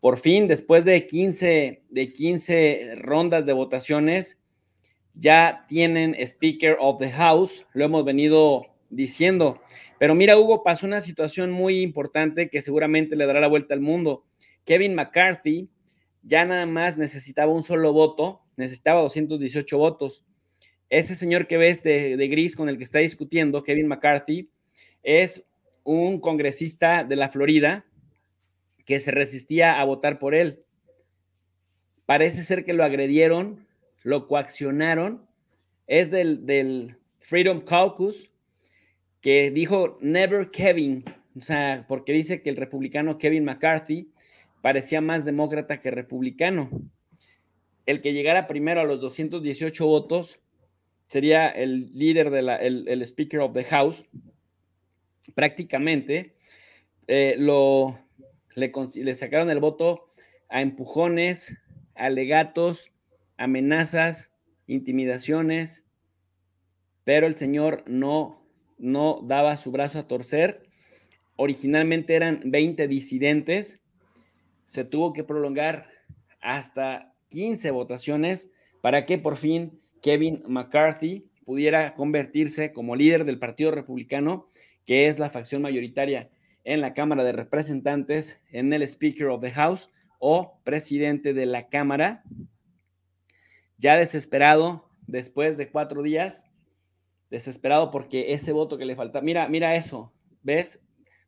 por fin, después de 15, de rondas de votaciones, ya tienen Speaker of the House, lo hemos venido diciendo. Pero mira, Hugo, pasó una situación muy importante que seguramente le dará la vuelta al mundo. Kevin McCarthy ya nada más necesitaba un solo voto, necesitaba 218 votos. Ese señor que ves de, de gris con el que está discutiendo, Kevin McCarthy, es un congresista de la Florida, que se resistía a votar por él. Parece ser que lo agredieron, lo coaccionaron. Es del, del Freedom Caucus, que dijo Never Kevin, o sea, porque dice que el republicano Kevin McCarthy parecía más demócrata que republicano. El que llegara primero a los 218 votos sería el líder de el, Speaker of the House, prácticamente. Eh, lo, le, sacaron el voto a empujones, alegatos, amenazas, intimidaciones, pero el señor no, no daba su brazo a torcer. Originalmente eran 20 disidentes, se tuvo que prolongar hasta 15 votaciones para que por fin Kevin McCarthy pudiera convertirse como líder del Partido Republicano, que es la facción mayoritaria en la Cámara de Representantes, en el Speaker of the House o presidente de la Cámara. Ya desesperado, después de cuatro días, desesperado porque ese voto que le falta, mira, mira eso, ¿ves?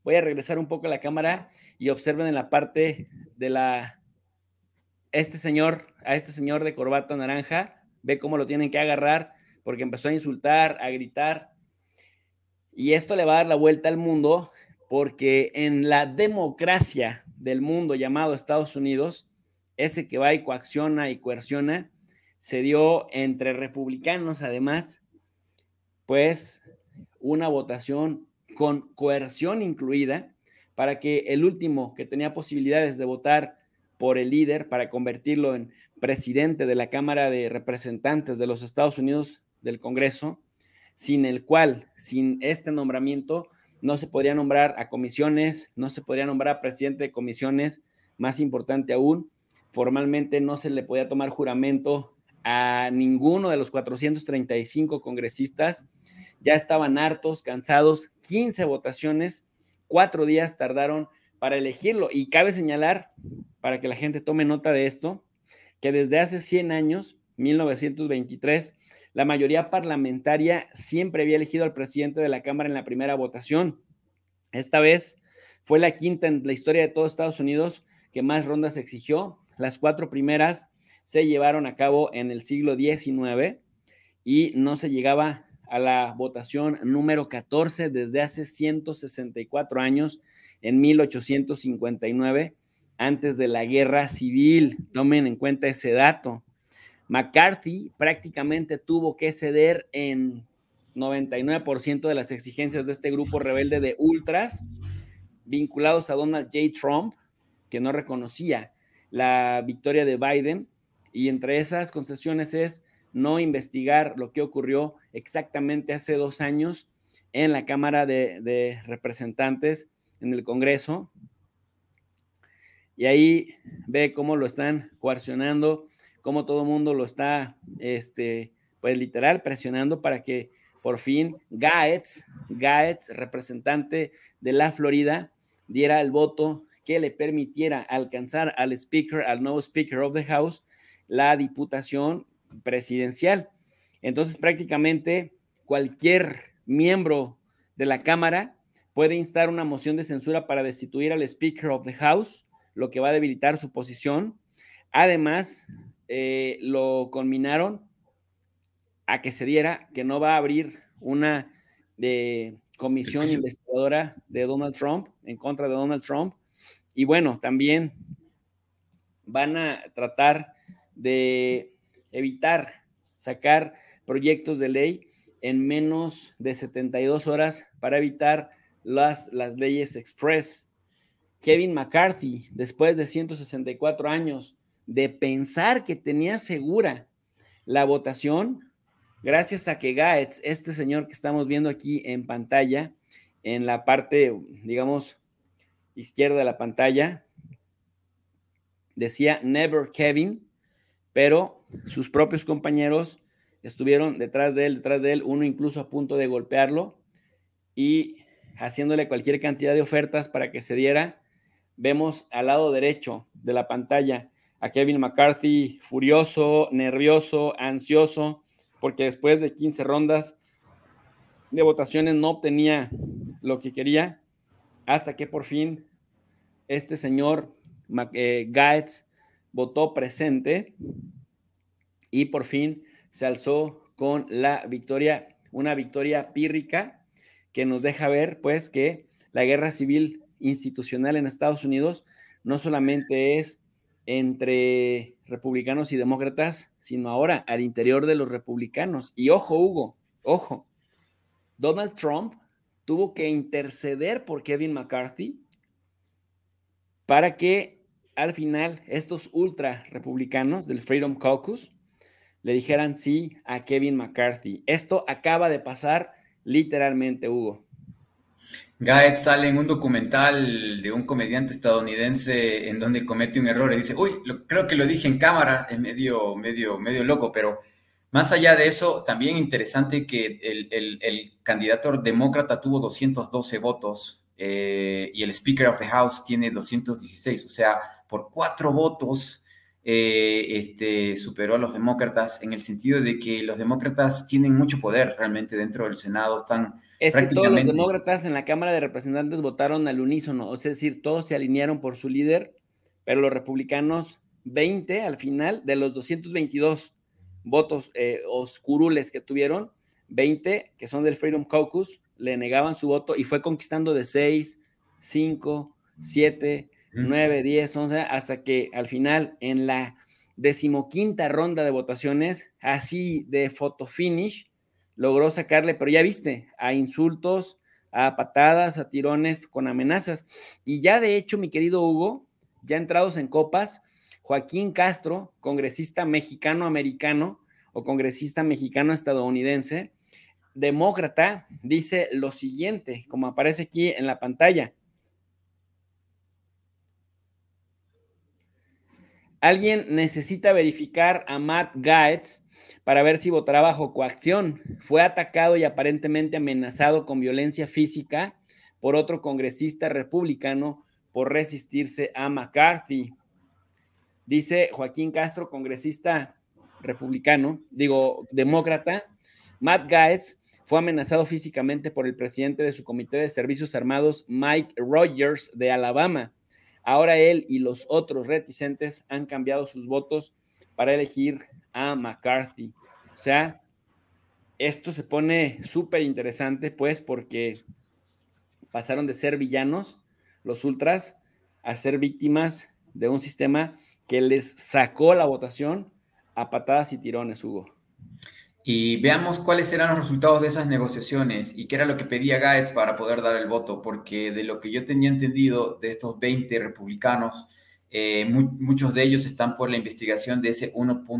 Voy a regresar un poco a la cámara y observen en la parte de la, este señor, a este señor de corbata naranja, ve cómo lo tienen que agarrar porque empezó a insultar, a gritar. Y esto le va a dar la vuelta al mundo porque en la democracia del mundo llamado Estados Unidos, ese que va y coacciona y coerciona, se dio entre republicanos, además, pues una votación con coerción incluida para que el último que tenía posibilidades de votar por el líder para convertirlo en presidente de la Cámara de Representantes de los Estados Unidos del Congreso, sin el cual, sin este nombramiento, no se podía nombrar a comisiones, no se podría nombrar a presidente de comisiones, más importante aún, formalmente no se le podía tomar juramento a ninguno de los 435 congresistas. Ya estaban hartos, cansados, 15 votaciones, cuatro días tardaron para elegirlo. Y cabe señalar, para que la gente tome nota de esto, que desde hace 100 años, 1923, la mayoría parlamentaria siempre había elegido al presidente de la Cámara en la primera votación. Esta vez fue la quinta en la historia de todo Estados Unidos que más rondas exigió. Las cuatro primeras se llevaron a cabo en el siglo XIX y no se llegaba a la votación número 14 desde hace 164 años, en 1859, antes de la guerra civil. Tomen en cuenta ese dato. McCarthy prácticamente tuvo que ceder en 99% de las exigencias de este grupo rebelde de ultras vinculados a Donald J. Trump, que no reconocía la victoria de Biden. Y entre esas concesiones es no investigar lo que ocurrió exactamente hace dos años en la Cámara de, Representantes, en el Congreso. Y ahí ve cómo lo están coercionando como todo el mundo lo está, este, pues literal, presionando para que por fin Gaetz, Gaetz, representante de la Florida, diera el voto que le permitiera alcanzar al speaker, al nuevo speaker of the house, la diputación presidencial. Entonces, prácticamente cualquier miembro de la Cámara puede instar una moción de censura para destituir al Speaker of the House, lo que va a debilitar su posición. Además, eh, lo combinaron a que se diera que no va a abrir una de eh, comisión investigadora de Donald Trump, en contra de Donald Trump. Y bueno, también van a tratar de evitar sacar proyectos de ley en menos de 72 horas para evitar las, las leyes express. Kevin McCarthy, después de 164 años, de pensar que tenía segura la votación, gracias a que Gaetz, este señor que estamos viendo aquí en pantalla, en la parte, digamos, izquierda de la pantalla, decía Never Kevin, pero sus propios compañeros estuvieron detrás de él, detrás de él, uno incluso a punto de golpearlo y haciéndole cualquier cantidad de ofertas para que se diera. Vemos al lado derecho de la pantalla a Kevin McCarthy furioso, nervioso, ansioso, porque después de 15 rondas de votaciones no obtenía lo que quería, hasta que por fin este señor eh, Gaetz votó presente y por fin se alzó con la victoria, una victoria pírrica que nos deja ver pues que la guerra civil institucional en Estados Unidos no solamente es entre republicanos y demócratas, sino ahora al interior de los republicanos. Y ojo, Hugo, ojo, Donald Trump tuvo que interceder por Kevin McCarthy para que al final estos ultra republicanos del Freedom Caucus le dijeran sí a Kevin McCarthy. Esto acaba de pasar literalmente, Hugo. Gaet sale en un documental de un comediante estadounidense en donde comete un error y dice, uy, creo que lo dije en cámara, es medio, medio, medio loco, pero más allá de eso, también interesante que el, candidato demócrata tuvo 212 votos eh, y el Speaker of the House tiene 216, o sea, por cuatro votos eh, este, superó a los demócratas en el sentido de que los demócratas tienen mucho poder realmente dentro del Senado, están es prácticamente... que todos los demócratas en la Cámara de Representantes votaron al unísono, es decir, todos se alinearon por su líder, pero los republicanos 20 al final de los 222 votos eh, oscurules que tuvieron, 20 que son del Freedom Caucus le negaban su voto y fue conquistando de 6, 5, 7, 9, 10, 11, hasta que al final en la decimoquinta ronda de votaciones, así de foto finish, logró sacarle, pero ya viste, a insultos, a patadas, a tirones, con amenazas. Y ya de hecho, mi querido Hugo, ya entrados en copas, Joaquín Castro, congresista mexicano-americano o congresista mexicano-estadounidense, demócrata, dice lo siguiente, como aparece aquí en la pantalla. Alguien necesita verificar a Matt Gaetz para ver si votará bajo coacción. Fue atacado y aparentemente amenazado con violencia física por otro congresista republicano por resistirse a McCarthy. Dice Joaquín Castro, congresista republicano, digo, demócrata, Matt Gaetz fue amenazado físicamente por el presidente de su comité de servicios armados, Mike Rogers, de Alabama. Ahora él y los otros reticentes han cambiado sus votos para elegir a McCarthy. O sea, esto se pone súper interesante, pues, porque pasaron de ser villanos, los ultras, a ser víctimas de un sistema que les sacó la votación a patadas y tirones, Hugo y veamos cuáles eran los resultados de esas negociaciones y qué era lo que pedía Gaetz para poder dar el voto, porque de lo que yo tenía entendido de estos 20 republicanos, eh, muchos de ellos están por la investigación de ese 1.7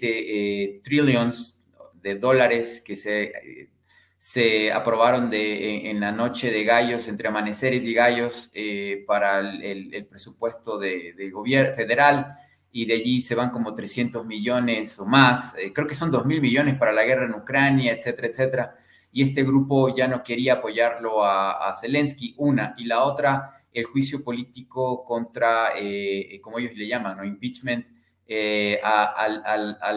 trillones eh, trillions de dólares que se, se aprobaron en, la noche de gallos, entre amaneceres y gallos, eh, para el, presupuesto de, de gobierno federal y de allí se van como 300 millones o más, eh, creo que son 2 mil millones para la guerra en Ucrania, etcétera, etcétera. Y este grupo ya no quería apoyarlo a, a Zelensky, una, y la otra, el juicio político contra, eh, eh, como ellos le llaman, ¿no? impeachment a,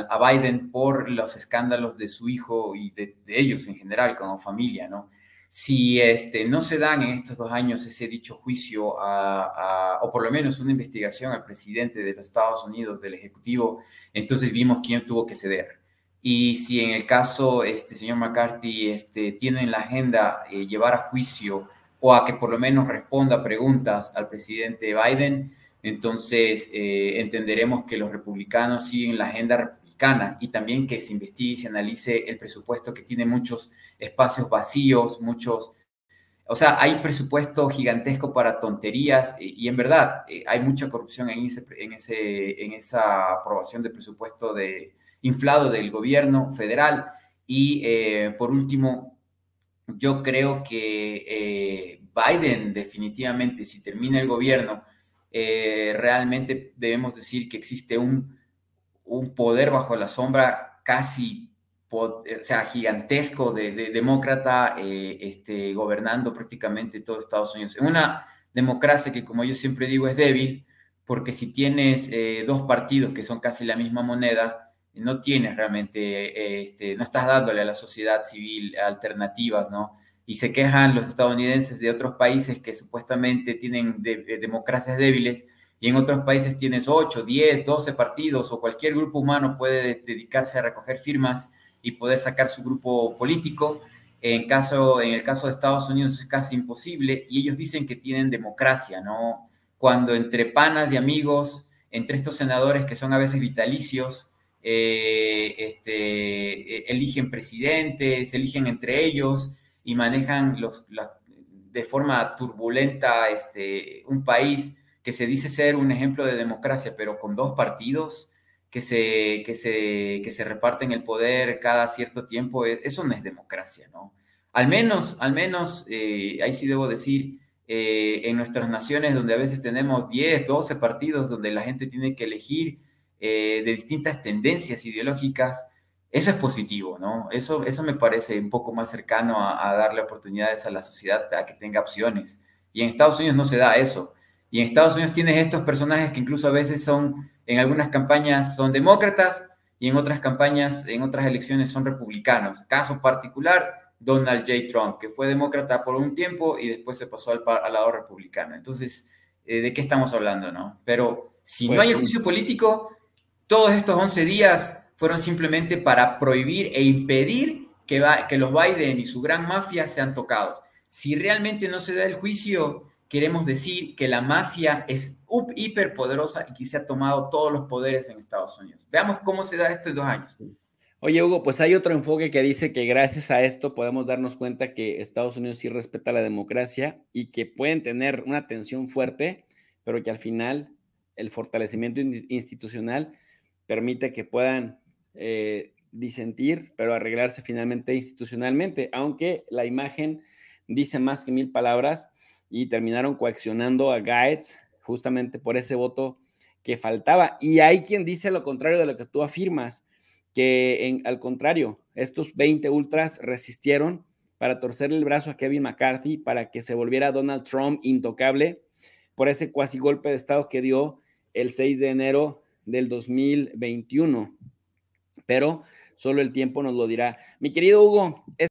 a, Biden por los escándalos de su hijo y de, de ellos en general como familia, ¿no? si este, no se dan en estos dos años ese dicho juicio o por lo menos una investigación al presidente de los Estados Unidos, del Ejecutivo, entonces vimos quién tuvo que ceder. Y si en el caso, este señor McCarthy, este, tiene en la agenda eh, llevar a juicio o a que por lo menos responda preguntas al presidente Biden, entonces eh, entenderemos que los republicanos siguen la agenda y también que se investigue y se analice el presupuesto que tiene muchos espacios vacíos, muchos... O sea, hay presupuesto gigantesco para tonterías eh, y, en verdad eh, hay mucha corrupción en, ese, en, ese, en esa aprobación de presupuesto de, inflado del gobierno federal. Y eh, por último, yo creo que Biden definitivamente, si termina el gobierno, realmente debemos decir que existe un un poder bajo la sombra casi, eh, o sea, gigantesco de, demócrata eh, este, gobernando prácticamente todo Estados Unidos. En una democracia que, como yo siempre digo, es débil, porque si tienes eh, dos partidos que son casi la misma moneda, no tienes realmente, este, no estás dándole a la sociedad civil alternativas, ¿no? Y se quejan los estadounidenses de otros países que supuestamente tienen democracias débiles, y en otros países tienes 8, 10, 12 partidos o cualquier grupo humano puede dedicarse a recoger firmas y poder sacar su grupo político. En, caso, en el caso de Estados Unidos es casi imposible y ellos dicen que tienen democracia, ¿no? Cuando entre panas y amigos, entre estos senadores que son a veces vitalicios, eh, este, e, eligen presidentes, eligen entre ellos y manejan los, de forma turbulenta este, un país que se dice ser un ejemplo de democracia, pero con dos partidos que se, que se, que se reparten el poder cada cierto tiempo, e, eso no es democracia, ¿no? Al menos, al menos, eh, ahí sí debo decir, eh, en nuestras naciones donde a veces tenemos 10, 12 partidos donde la gente tiene que elegir eh, de distintas tendencias ideológicas, eso es positivo, ¿no? Eso, eso me parece un poco más cercano a darle oportunidades a la sociedad a que tenga opciones. Y en Estados Unidos no se da eso. Y en Estados Unidos tienes estos personajes que incluso a veces son, en algunas campañas son demócratas y en otras campañas, en otras elecciones son republicanos. Caso particular, Donald J. Trump, que fue demócrata por un tiempo y después se pasó al, lado republicano. Entonces, eh, ¿de qué estamos hablando, no? Pero si no pues hay juicio político, todos estos 11 días fueron simplemente para prohibir e impedir que, que los Biden y su gran mafia sean tocados. Si realmente no se da el juicio, queremos decir que la mafia es hiperpoderosa y que se ha tomado todos los poderes en Estados Unidos. Veamos cómo se da estos dos años. Oye, Hugo, pues hay otro enfoque que dice que gracias a esto podemos darnos cuenta que Estados Unidos sí respeta la democracia y que pueden tener una tensión fuerte, pero que al final el fortalecimiento institucional permite que puedan eh, disentir, pero arreglarse finalmente institucionalmente, aunque la imagen dice más que mil palabras y terminaron coaccionando a Gaetz justamente por ese voto que faltaba. Y hay quien dice lo contrario de lo que tú afirmas, que al contrario, estos 20 ultras resistieron para torcerle el brazo a Kevin McCarthy para que se volviera Donald Trump intocable por ese cuasi golpe de Estado que dio el 6 de enero del 2021. Pero solo el tiempo nos lo dirá. Mi querido Hugo,